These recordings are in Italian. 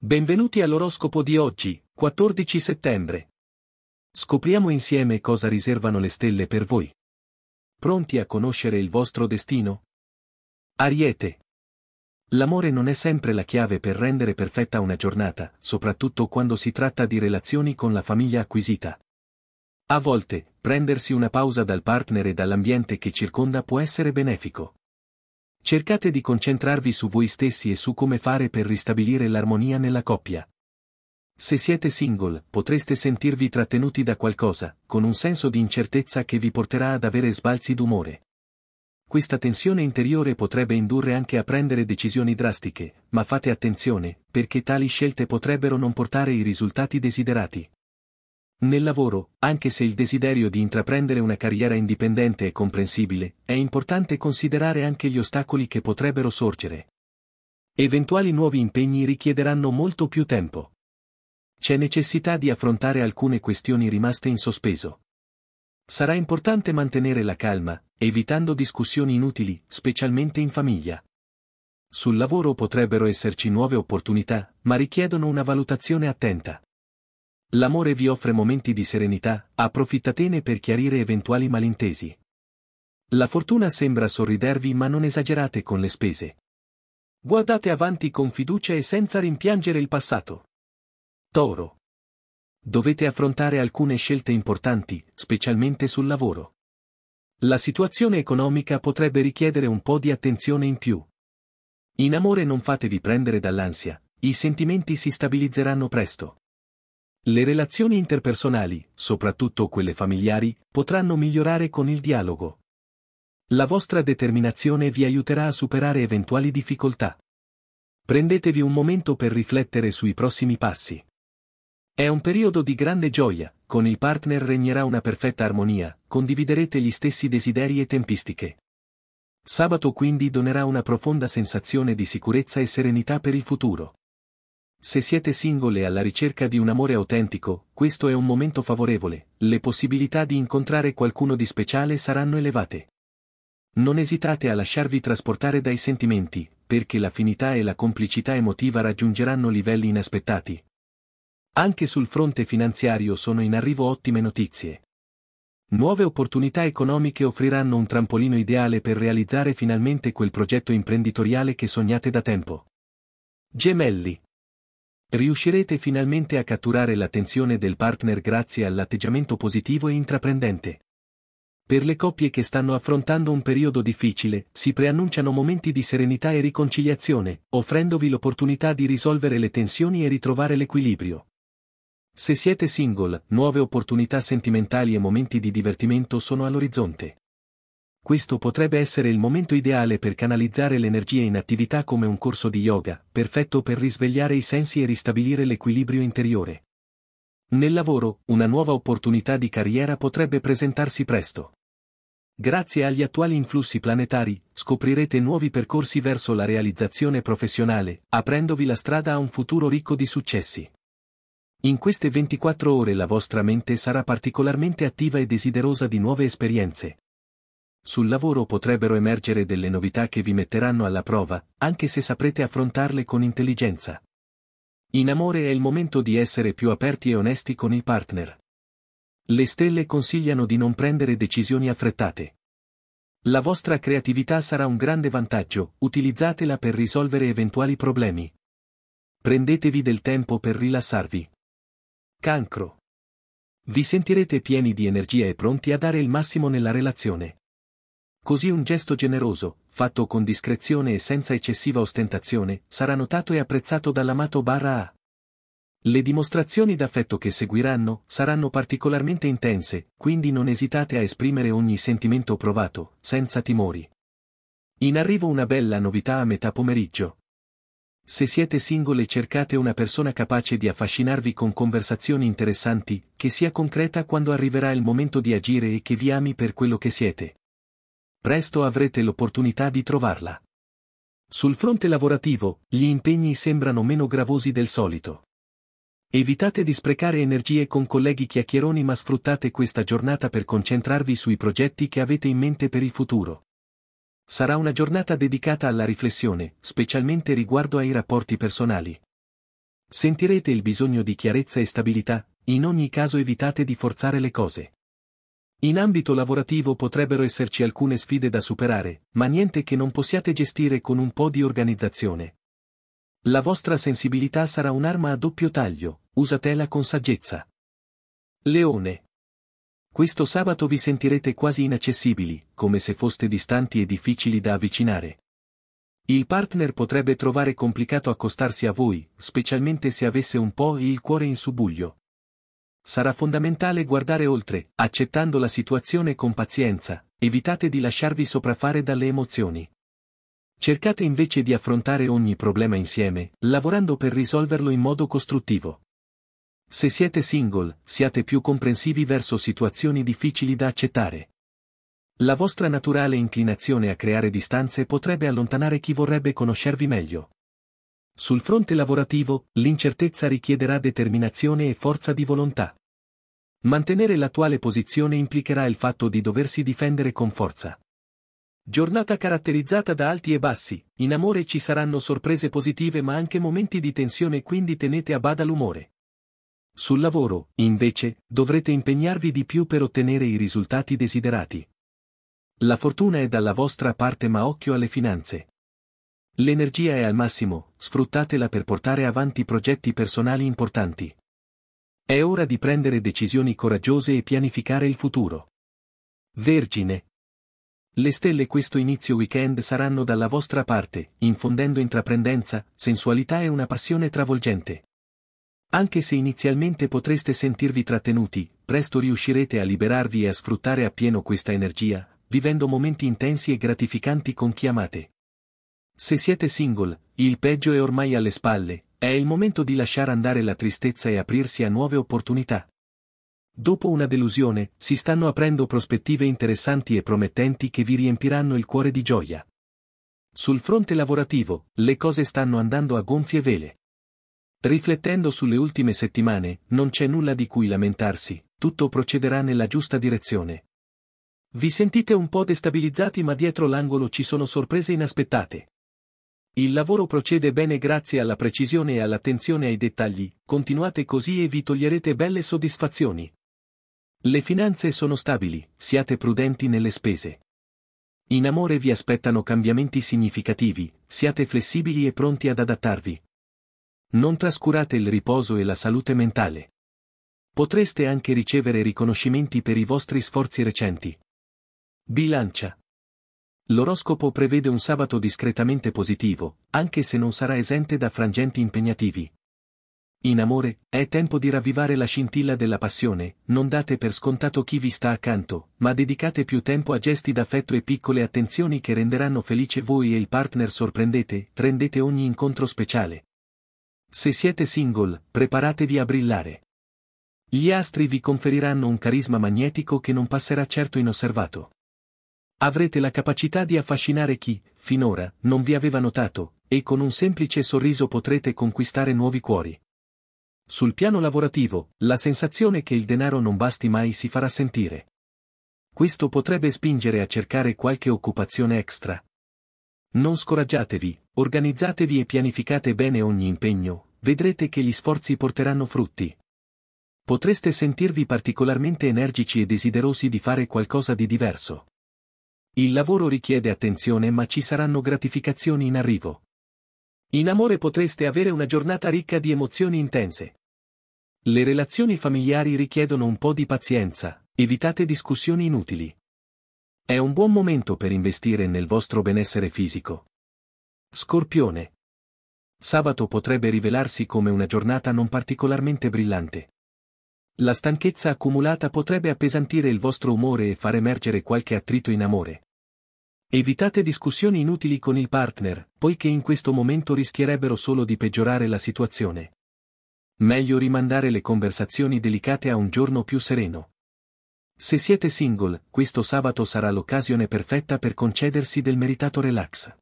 Benvenuti all'oroscopo di oggi, 14 settembre. Scopriamo insieme cosa riservano le stelle per voi. Pronti a conoscere il vostro destino? Ariete. L'amore non è sempre la chiave per rendere perfetta una giornata, soprattutto quando si tratta di relazioni con la famiglia acquisita. A volte, prendersi una pausa dal partner e dall'ambiente che circonda può essere benefico. Cercate di concentrarvi su voi stessi e su come fare per ristabilire l'armonia nella coppia. Se siete single, potreste sentirvi trattenuti da qualcosa, con un senso di incertezza che vi porterà ad avere sbalzi d'umore. Questa tensione interiore potrebbe indurre anche a prendere decisioni drastiche, ma fate attenzione, perché tali scelte potrebbero non portare i risultati desiderati. Nel lavoro, anche se il desiderio di intraprendere una carriera indipendente è comprensibile, è importante considerare anche gli ostacoli che potrebbero sorgere. Eventuali nuovi impegni richiederanno molto più tempo. C'è necessità di affrontare alcune questioni rimaste in sospeso. Sarà importante mantenere la calma, evitando discussioni inutili, specialmente in famiglia. Sul lavoro potrebbero esserci nuove opportunità, ma richiedono una valutazione attenta. L'amore vi offre momenti di serenità, approfittatene per chiarire eventuali malintesi. La fortuna sembra sorridervi ma non esagerate con le spese. Guardate avanti con fiducia e senza rimpiangere il passato. Toro. Dovete affrontare alcune scelte importanti, specialmente sul lavoro. La situazione economica potrebbe richiedere un po' di attenzione in più. In amore non fatevi prendere dall'ansia, i sentimenti si stabilizzeranno presto. Le relazioni interpersonali, soprattutto quelle familiari, potranno migliorare con il dialogo. La vostra determinazione vi aiuterà a superare eventuali difficoltà. Prendetevi un momento per riflettere sui prossimi passi. È un periodo di grande gioia, con il partner regnerà una perfetta armonia, condividerete gli stessi desideri e tempistiche. Sabato quindi donerà una profonda sensazione di sicurezza e serenità per il futuro. Se siete singole alla ricerca di un amore autentico, questo è un momento favorevole, le possibilità di incontrare qualcuno di speciale saranno elevate. Non esitate a lasciarvi trasportare dai sentimenti, perché l'affinità e la complicità emotiva raggiungeranno livelli inaspettati. Anche sul fronte finanziario sono in arrivo ottime notizie. Nuove opportunità economiche offriranno un trampolino ideale per realizzare finalmente quel progetto imprenditoriale che sognate da tempo. Gemelli. Riuscirete finalmente a catturare l'attenzione del partner grazie all'atteggiamento positivo e intraprendente. Per le coppie che stanno affrontando un periodo difficile, si preannunciano momenti di serenità e riconciliazione, offrendovi l'opportunità di risolvere le tensioni e ritrovare l'equilibrio. Se siete single, nuove opportunità sentimentali e momenti di divertimento sono all'orizzonte questo potrebbe essere il momento ideale per canalizzare l'energia in attività come un corso di yoga, perfetto per risvegliare i sensi e ristabilire l'equilibrio interiore. Nel lavoro, una nuova opportunità di carriera potrebbe presentarsi presto. Grazie agli attuali influssi planetari, scoprirete nuovi percorsi verso la realizzazione professionale, aprendovi la strada a un futuro ricco di successi. In queste 24 ore la vostra mente sarà particolarmente attiva e desiderosa di nuove esperienze. Sul lavoro potrebbero emergere delle novità che vi metteranno alla prova, anche se saprete affrontarle con intelligenza. In amore è il momento di essere più aperti e onesti con il partner. Le stelle consigliano di non prendere decisioni affrettate. La vostra creatività sarà un grande vantaggio, utilizzatela per risolvere eventuali problemi. Prendetevi del tempo per rilassarvi. Cancro. Vi sentirete pieni di energia e pronti a dare il massimo nella relazione. Così un gesto generoso, fatto con discrezione e senza eccessiva ostentazione, sarà notato e apprezzato dall'amato barra A. Le dimostrazioni d'affetto che seguiranno saranno particolarmente intense, quindi non esitate a esprimere ogni sentimento provato, senza timori. In arrivo una bella novità a metà pomeriggio. Se siete singole cercate una persona capace di affascinarvi con conversazioni interessanti, che sia concreta quando arriverà il momento di agire e che vi ami per quello che siete presto avrete l'opportunità di trovarla. Sul fronte lavorativo, gli impegni sembrano meno gravosi del solito. Evitate di sprecare energie con colleghi chiacchieroni ma sfruttate questa giornata per concentrarvi sui progetti che avete in mente per il futuro. Sarà una giornata dedicata alla riflessione, specialmente riguardo ai rapporti personali. Sentirete il bisogno di chiarezza e stabilità, in ogni caso evitate di forzare le cose. In ambito lavorativo potrebbero esserci alcune sfide da superare, ma niente che non possiate gestire con un po' di organizzazione. La vostra sensibilità sarà un'arma a doppio taglio, usatela con saggezza. Leone. Questo sabato vi sentirete quasi inaccessibili, come se foste distanti e difficili da avvicinare. Il partner potrebbe trovare complicato accostarsi a voi, specialmente se avesse un po' il cuore in subuglio sarà fondamentale guardare oltre, accettando la situazione con pazienza, evitate di lasciarvi sopraffare dalle emozioni. Cercate invece di affrontare ogni problema insieme, lavorando per risolverlo in modo costruttivo. Se siete single, siate più comprensivi verso situazioni difficili da accettare. La vostra naturale inclinazione a creare distanze potrebbe allontanare chi vorrebbe conoscervi meglio. Sul fronte lavorativo, l'incertezza richiederà determinazione e forza di volontà. Mantenere l'attuale posizione implicherà il fatto di doversi difendere con forza. Giornata caratterizzata da alti e bassi, in amore ci saranno sorprese positive ma anche momenti di tensione quindi tenete a bada l'umore. Sul lavoro, invece, dovrete impegnarvi di più per ottenere i risultati desiderati. La fortuna è dalla vostra parte ma occhio alle finanze. L'energia è al massimo, sfruttatela per portare avanti progetti personali importanti. È ora di prendere decisioni coraggiose e pianificare il futuro. Vergine. Le stelle questo inizio weekend saranno dalla vostra parte, infondendo intraprendenza, sensualità e una passione travolgente. Anche se inizialmente potreste sentirvi trattenuti, presto riuscirete a liberarvi e a sfruttare appieno questa energia, vivendo momenti intensi e gratificanti con chi amate. Se siete single, il peggio è ormai alle spalle, è il momento di lasciare andare la tristezza e aprirsi a nuove opportunità. Dopo una delusione, si stanno aprendo prospettive interessanti e promettenti che vi riempiranno il cuore di gioia. Sul fronte lavorativo, le cose stanno andando a gonfie vele. Riflettendo sulle ultime settimane, non c'è nulla di cui lamentarsi, tutto procederà nella giusta direzione. Vi sentite un po' destabilizzati ma dietro l'angolo ci sono sorprese inaspettate. Il lavoro procede bene grazie alla precisione e all'attenzione ai dettagli, continuate così e vi toglierete belle soddisfazioni. Le finanze sono stabili, siate prudenti nelle spese. In amore vi aspettano cambiamenti significativi, siate flessibili e pronti ad adattarvi. Non trascurate il riposo e la salute mentale. Potreste anche ricevere riconoscimenti per i vostri sforzi recenti. Bilancia. L'oroscopo prevede un sabato discretamente positivo, anche se non sarà esente da frangenti impegnativi. In amore, è tempo di ravvivare la scintilla della passione, non date per scontato chi vi sta accanto, ma dedicate più tempo a gesti d'affetto e piccole attenzioni che renderanno felice voi e il partner sorprendete, rendete ogni incontro speciale. Se siete single, preparatevi a brillare. Gli astri vi conferiranno un carisma magnetico che non passerà certo inosservato. Avrete la capacità di affascinare chi, finora, non vi aveva notato, e con un semplice sorriso potrete conquistare nuovi cuori. Sul piano lavorativo, la sensazione che il denaro non basti mai si farà sentire. Questo potrebbe spingere a cercare qualche occupazione extra. Non scoraggiatevi, organizzatevi e pianificate bene ogni impegno, vedrete che gli sforzi porteranno frutti. Potreste sentirvi particolarmente energici e desiderosi di fare qualcosa di diverso. Il lavoro richiede attenzione ma ci saranno gratificazioni in arrivo. In amore potreste avere una giornata ricca di emozioni intense. Le relazioni familiari richiedono un po' di pazienza, evitate discussioni inutili. È un buon momento per investire nel vostro benessere fisico. Scorpione. Sabato potrebbe rivelarsi come una giornata non particolarmente brillante. La stanchezza accumulata potrebbe appesantire il vostro umore e far emergere qualche attrito in amore. Evitate discussioni inutili con il partner, poiché in questo momento rischierebbero solo di peggiorare la situazione. Meglio rimandare le conversazioni delicate a un giorno più sereno. Se siete single, questo sabato sarà l'occasione perfetta per concedersi del meritato relax.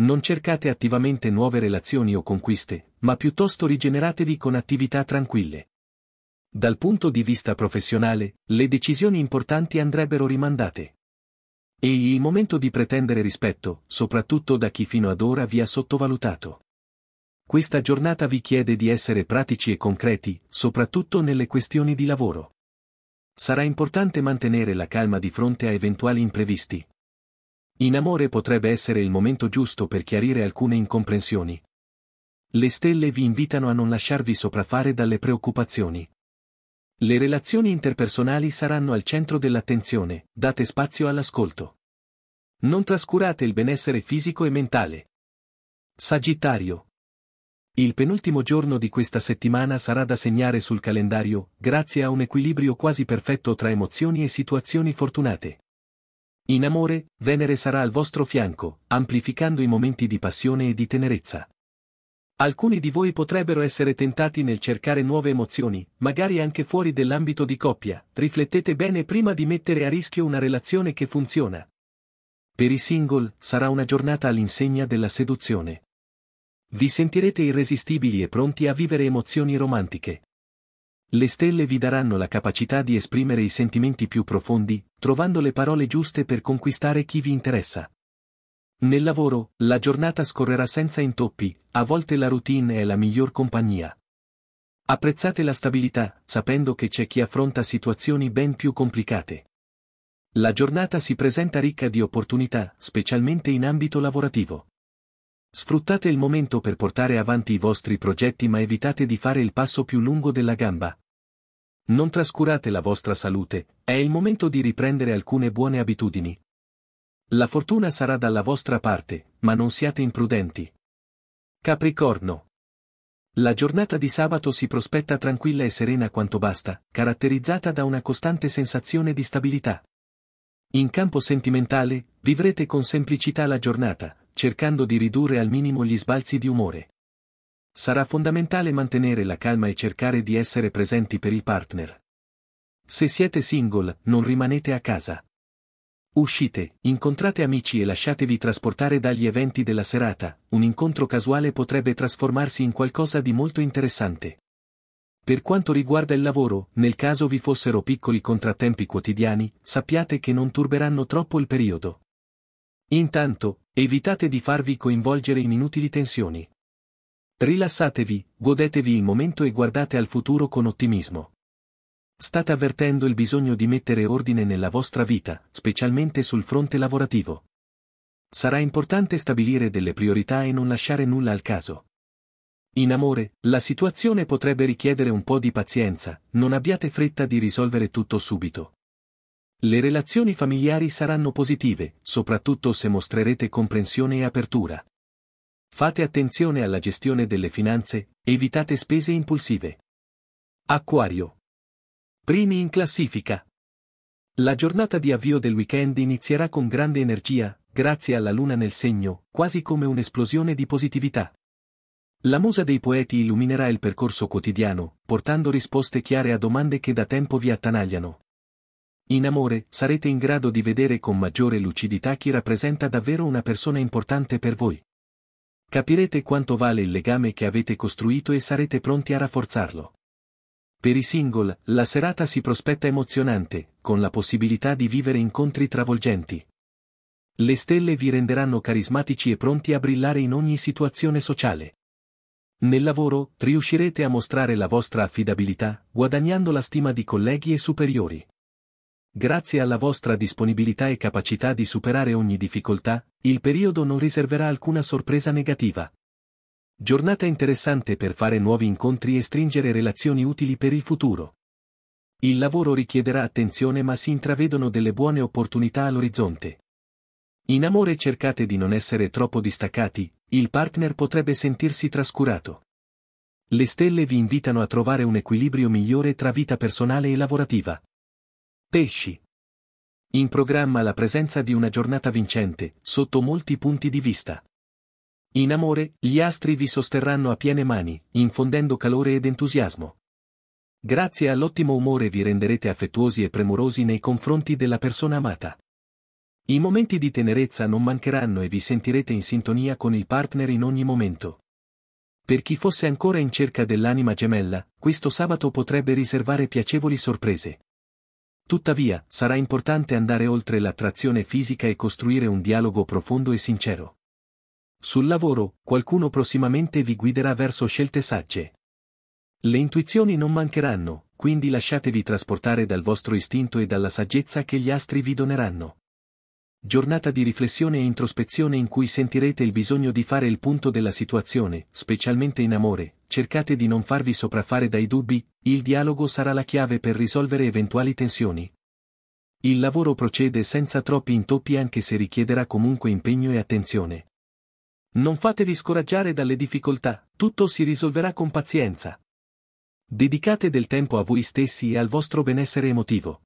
Non cercate attivamente nuove relazioni o conquiste, ma piuttosto rigeneratevi con attività tranquille. Dal punto di vista professionale, le decisioni importanti andrebbero rimandate. Egli il momento di pretendere rispetto, soprattutto da chi fino ad ora vi ha sottovalutato. Questa giornata vi chiede di essere pratici e concreti, soprattutto nelle questioni di lavoro. Sarà importante mantenere la calma di fronte a eventuali imprevisti. In amore potrebbe essere il momento giusto per chiarire alcune incomprensioni. Le stelle vi invitano a non lasciarvi sopraffare dalle preoccupazioni. Le relazioni interpersonali saranno al centro dell'attenzione, date spazio all'ascolto. Non trascurate il benessere fisico e mentale. Sagittario. Il penultimo giorno di questa settimana sarà da segnare sul calendario, grazie a un equilibrio quasi perfetto tra emozioni e situazioni fortunate. In amore, Venere sarà al vostro fianco, amplificando i momenti di passione e di tenerezza. Alcuni di voi potrebbero essere tentati nel cercare nuove emozioni, magari anche fuori dell'ambito di coppia, riflettete bene prima di mettere a rischio una relazione che funziona. Per i single, sarà una giornata all'insegna della seduzione. Vi sentirete irresistibili e pronti a vivere emozioni romantiche. Le stelle vi daranno la capacità di esprimere i sentimenti più profondi, trovando le parole giuste per conquistare chi vi interessa. Nel lavoro, la giornata scorrerà senza intoppi, a volte la routine è la miglior compagnia. Apprezzate la stabilità, sapendo che c'è chi affronta situazioni ben più complicate. La giornata si presenta ricca di opportunità, specialmente in ambito lavorativo. Sfruttate il momento per portare avanti i vostri progetti ma evitate di fare il passo più lungo della gamba. Non trascurate la vostra salute, è il momento di riprendere alcune buone abitudini, la fortuna sarà dalla vostra parte, ma non siate imprudenti. Capricorno. La giornata di sabato si prospetta tranquilla e serena quanto basta, caratterizzata da una costante sensazione di stabilità. In campo sentimentale, vivrete con semplicità la giornata, cercando di ridurre al minimo gli sbalzi di umore. Sarà fondamentale mantenere la calma e cercare di essere presenti per il partner. Se siete single, non rimanete a casa. Uscite, incontrate amici e lasciatevi trasportare dagli eventi della serata, un incontro casuale potrebbe trasformarsi in qualcosa di molto interessante. Per quanto riguarda il lavoro, nel caso vi fossero piccoli contrattempi quotidiani, sappiate che non turberanno troppo il periodo. Intanto, evitate di farvi coinvolgere in inutili tensioni. Rilassatevi, godetevi il momento e guardate al futuro con ottimismo. State avvertendo il bisogno di mettere ordine nella vostra vita, specialmente sul fronte lavorativo. Sarà importante stabilire delle priorità e non lasciare nulla al caso. In amore, la situazione potrebbe richiedere un po' di pazienza, non abbiate fretta di risolvere tutto subito. Le relazioni familiari saranno positive, soprattutto se mostrerete comprensione e apertura. Fate attenzione alla gestione delle finanze, evitate spese impulsive. Acquario, Primi in classifica. La giornata di avvio del weekend inizierà con grande energia, grazie alla luna nel segno, quasi come un'esplosione di positività. La musa dei poeti illuminerà il percorso quotidiano, portando risposte chiare a domande che da tempo vi attanagliano. In amore, sarete in grado di vedere con maggiore lucidità chi rappresenta davvero una persona importante per voi. Capirete quanto vale il legame che avete costruito e sarete pronti a rafforzarlo. Per i single, la serata si prospetta emozionante, con la possibilità di vivere incontri travolgenti. Le stelle vi renderanno carismatici e pronti a brillare in ogni situazione sociale. Nel lavoro, riuscirete a mostrare la vostra affidabilità, guadagnando la stima di colleghi e superiori. Grazie alla vostra disponibilità e capacità di superare ogni difficoltà, il periodo non riserverà alcuna sorpresa negativa. Giornata interessante per fare nuovi incontri e stringere relazioni utili per il futuro. Il lavoro richiederà attenzione ma si intravedono delle buone opportunità all'orizzonte. In amore cercate di non essere troppo distaccati, il partner potrebbe sentirsi trascurato. Le stelle vi invitano a trovare un equilibrio migliore tra vita personale e lavorativa. Pesci. In programma la presenza di una giornata vincente, sotto molti punti di vista. In amore, gli astri vi sosterranno a piene mani, infondendo calore ed entusiasmo. Grazie all'ottimo umore vi renderete affettuosi e premurosi nei confronti della persona amata. I momenti di tenerezza non mancheranno e vi sentirete in sintonia con il partner in ogni momento. Per chi fosse ancora in cerca dell'anima gemella, questo sabato potrebbe riservare piacevoli sorprese. Tuttavia, sarà importante andare oltre l'attrazione fisica e costruire un dialogo profondo e sincero. Sul lavoro, qualcuno prossimamente vi guiderà verso scelte sagge. Le intuizioni non mancheranno, quindi lasciatevi trasportare dal vostro istinto e dalla saggezza che gli astri vi doneranno. Giornata di riflessione e introspezione in cui sentirete il bisogno di fare il punto della situazione, specialmente in amore, cercate di non farvi sopraffare dai dubbi, il dialogo sarà la chiave per risolvere eventuali tensioni. Il lavoro procede senza troppi intoppi anche se richiederà comunque impegno e attenzione. Non fatevi scoraggiare dalle difficoltà, tutto si risolverà con pazienza. Dedicate del tempo a voi stessi e al vostro benessere emotivo.